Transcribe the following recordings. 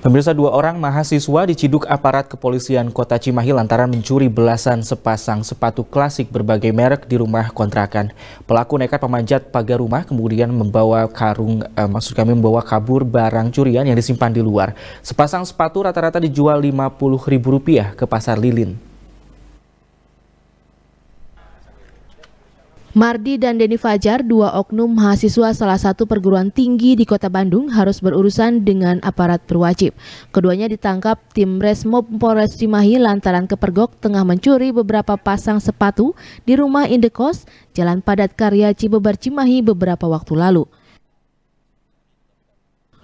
Pemirsa dua orang mahasiswa diciduk aparat kepolisian kota Cimahi lantaran mencuri belasan sepasang sepatu klasik berbagai merek di rumah kontrakan. Pelaku nekat memanjat pagar rumah kemudian membawa karung, eh, maksud kami membawa kabur barang curian yang disimpan di luar. Sepasang sepatu rata-rata dijual rp rupiah ke pasar lilin. Mardi dan Deni Fajar, dua oknum mahasiswa salah satu perguruan tinggi di kota Bandung harus berurusan dengan aparat berwajib. Keduanya ditangkap tim Resmob Polres Cimahi lantaran kepergok tengah mencuri beberapa pasang sepatu di rumah Indekos, Jalan Padat Karya Cibebar Cimahi beberapa waktu lalu.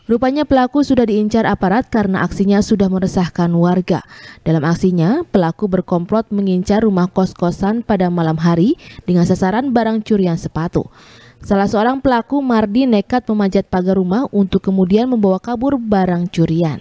Rupanya pelaku sudah diincar aparat karena aksinya sudah meresahkan warga. Dalam aksinya, pelaku berkomplot mengincar rumah kos-kosan pada malam hari dengan sasaran barang curian sepatu. Salah seorang pelaku, Mardi, nekat memanjat pagar rumah untuk kemudian membawa kabur barang curian.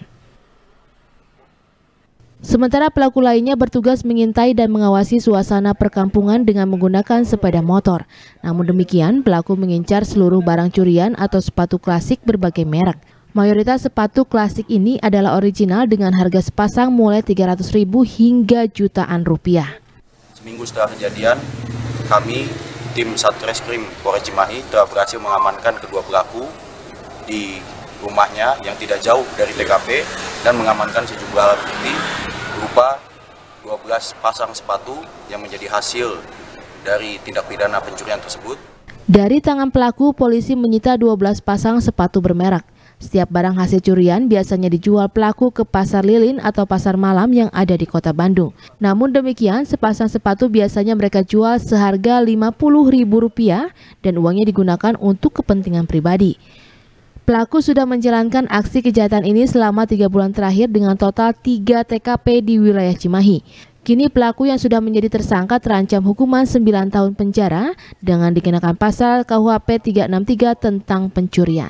Sementara pelaku lainnya bertugas mengintai dan mengawasi suasana perkampungan dengan menggunakan sepeda motor. Namun demikian, pelaku mengincar seluruh barang curian atau sepatu klasik berbagai merek. Mayoritas sepatu klasik ini adalah original dengan harga sepasang mulai 300 ribu hingga jutaan rupiah. Seminggu setelah kejadian, kami tim Satreskrim Polres Cimahi telah berhasil mengamankan kedua pelaku di rumahnya yang tidak jauh dari TKP dan mengamankan sejumlah alat bukti berupa 12 pasang sepatu yang menjadi hasil dari tindak pidana pencurian tersebut. Dari tangan pelaku, polisi menyita 12 pasang sepatu bermerek. Setiap barang hasil curian biasanya dijual pelaku ke pasar lilin atau pasar malam yang ada di kota Bandung. Namun demikian, sepasang sepatu biasanya mereka jual seharga Rp50.000 dan uangnya digunakan untuk kepentingan pribadi. Pelaku sudah menjalankan aksi kejahatan ini selama tiga bulan terakhir dengan total 3 TKP di wilayah Cimahi. Kini pelaku yang sudah menjadi tersangka terancam hukuman 9 tahun penjara dengan dikenakan pasal KUHP 363 tentang pencurian.